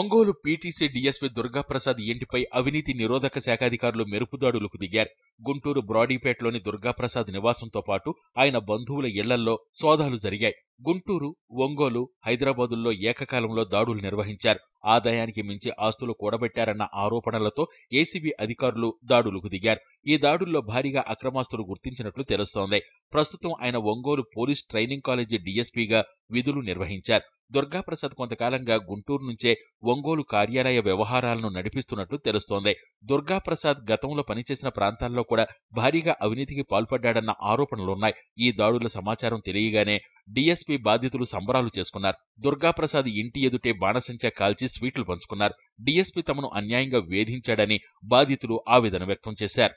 Ongole PTC DSP Durgaprasad ఇంటిపై అవినీతి నిరోధక శాఖాధికారులు మెరుపుదాడులకు దిగారు గుంటూరు బ్రాడీపేటలోని దుర్గాప్రసాద్ నివాసంతో పాటు ఆయన బంధువుల ఇళ్లల్లో సోదాలు జరిగాయి గుంటూరు ఒంగోలు హైదరాబాదుల్లో ఏకకాలంలో దాడులు నిర్వహించారు ఆదాయానికి మించి ఆస్తులు కూడబెట్టారన్న ఆరోపణలతో ఏసీబీ అధికారులు దాడులకు దిగారు ఈ దాడుల్లో భారీగా అక్రమాస్తులు గుర్తించినట్లు తెలుస్తోంది ప్రస్తుతం ఆయన ఒంగోలు పోలీస్ ట్రైనింగ్ కాలేజీ డీఎస్పీగా విధులు నిర్వహించారు దుర్గాప్రసాద్ కొంతకాలంగా గుంటూరు నుంచే ఒంగోలు కార్యాలయ వ్యవహారాలను నడిపిస్తున్నట్లు తెలుస్తోంది దుర్గాప్రసాద్ గతంలో పనిచేసిన ప్రాంతాల్లో కూడా భారీగా అవినీతికి పాల్పడ్డాడన్న ఆరోపణలున్నాయి ఈ దాడుల సమాచారం తెలియగానే డీఎస్పీ బాధితులు సంబరాలు చేసుకున్నారు దుర్గాప్రసాద్ ఇంటి ఎదుటే బాణసంచా కాల్చి స్వీట్లు పంచుకున్నారు డీఎస్పీ తమను అన్యాయంగా వేధించాడని బాధితులు ఆవేదన వ్యక్తం చేశారు